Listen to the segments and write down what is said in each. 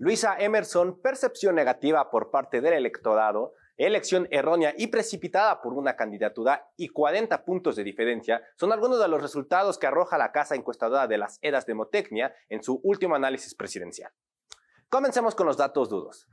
Luisa Emerson, percepción negativa por parte del electorado, elección errónea y precipitada por una candidatura y 40 puntos de diferencia son algunos de los resultados que arroja la casa encuestadora de las edas de Motecnia en su último análisis presidencial. Comencemos con los datos dudos.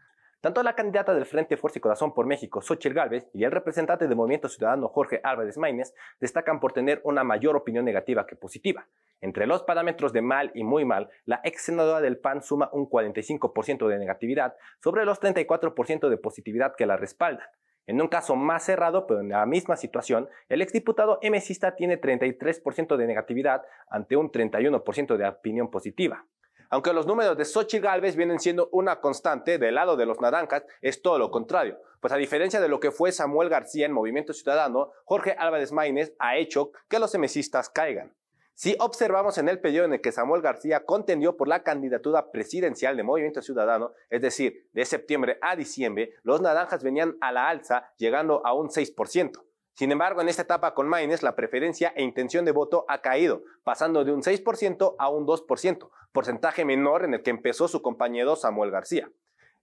Tanto la candidata del Frente Fuerza y Corazón por México, Xochitl Gálvez, y el representante del Movimiento Ciudadano, Jorge Álvarez Maínez, destacan por tener una mayor opinión negativa que positiva. Entre los parámetros de mal y muy mal, la ex senadora del PAN suma un 45% de negatividad sobre los 34% de positividad que la respalda. En un caso más cerrado, pero en la misma situación, el exdiputado MCista tiene 33% de negatividad ante un 31% de opinión positiva. Aunque los números de Sochi Galvez vienen siendo una constante, del lado de los naranjas es todo lo contrario. Pues a diferencia de lo que fue Samuel García en Movimiento Ciudadano, Jorge Álvarez Maínez ha hecho que los emesistas caigan. Si observamos en el periodo en el que Samuel García contendió por la candidatura presidencial de Movimiento Ciudadano, es decir, de septiembre a diciembre, los naranjas venían a la alza, llegando a un 6%. Sin embargo, en esta etapa con mainz la preferencia e intención de voto ha caído, pasando de un 6% a un 2%, porcentaje menor en el que empezó su compañero Samuel García.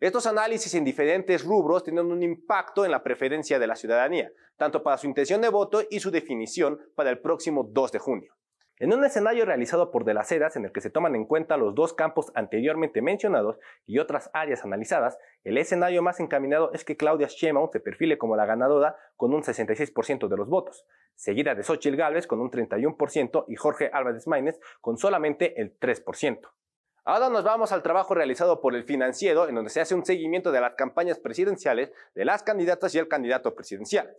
Estos análisis en diferentes rubros tienen un impacto en la preferencia de la ciudadanía, tanto para su intención de voto y su definición para el próximo 2 de junio. En un escenario realizado por De las Heras, en el que se toman en cuenta los dos campos anteriormente mencionados y otras áreas analizadas, el escenario más encaminado es que Claudia Sheinbaum se perfile como la ganadora con un 66% de los votos, seguida de Xochitl Gálvez con un 31% y Jorge Álvarez Maínez con solamente el 3%. Ahora nos vamos al trabajo realizado por el financiero, en donde se hace un seguimiento de las campañas presidenciales de las candidatas y el candidato presidencial.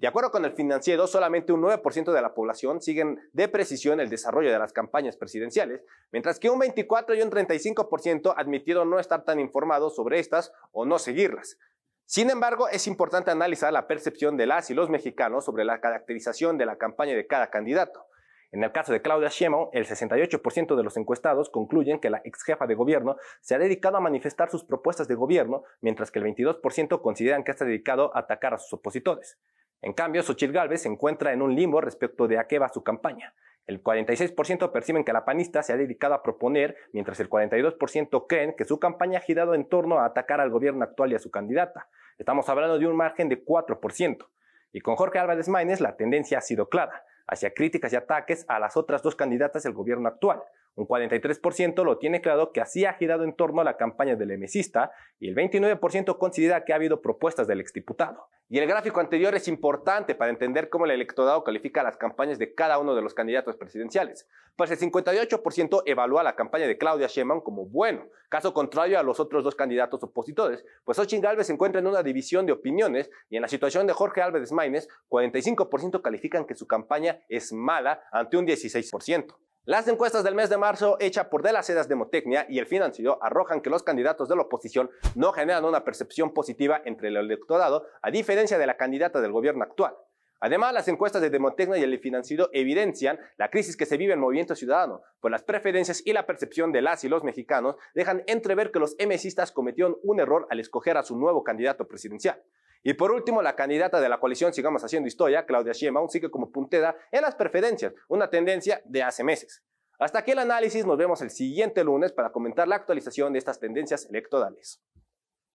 De acuerdo con el financiero, solamente un 9% de la población siguen de precisión el desarrollo de las campañas presidenciales, mientras que un 24 y un 35% admitieron no estar tan informados sobre estas o no seguirlas. Sin embargo, es importante analizar la percepción de las y los mexicanos sobre la caracterización de la campaña de cada candidato. En el caso de Claudia Sheinbaum, el 68% de los encuestados concluyen que la ex jefa de gobierno se ha dedicado a manifestar sus propuestas de gobierno, mientras que el 22% consideran que está dedicado a atacar a sus opositores. En cambio, Xochitl Galvez se encuentra en un limbo respecto de a qué va su campaña. El 46% perciben que la panista se ha dedicado a proponer, mientras el 42% creen que su campaña ha girado en torno a atacar al gobierno actual y a su candidata. Estamos hablando de un margen de 4%. Y con Jorge Álvarez Maínez la tendencia ha sido clara, hacia críticas y ataques a las otras dos candidatas del gobierno actual. Un 43% lo tiene claro que así ha girado en torno a la campaña del emesista y el 29% considera que ha habido propuestas del exdiputado. Y el gráfico anterior es importante para entender cómo el electorado califica las campañas de cada uno de los candidatos presidenciales, pues el 58% evalúa la campaña de Claudia Sheinbaum como bueno, caso contrario a los otros dos candidatos opositores, pues Ochin se encuentra en una división de opiniones y en la situación de Jorge Álvarez Maínez, 45% califican que su campaña es mala ante un 16%. Las encuestas del mes de marzo hechas por De las Demotecnia y El Financiero arrojan que los candidatos de la oposición no generan una percepción positiva entre el electorado, a diferencia de la candidata del gobierno actual. Además, las encuestas de Demotecnia y el Financiero evidencian la crisis que se vive en movimiento ciudadano, pues las preferencias y la percepción de las y los mexicanos dejan entrever que los MSistas cometieron un error al escoger a su nuevo candidato presidencial. Y por último, la candidata de la coalición, sigamos haciendo historia, Claudia Sheinbaum, sigue como puntera en las preferencias, una tendencia de hace meses. Hasta aquí el análisis, nos vemos el siguiente lunes para comentar la actualización de estas tendencias electorales.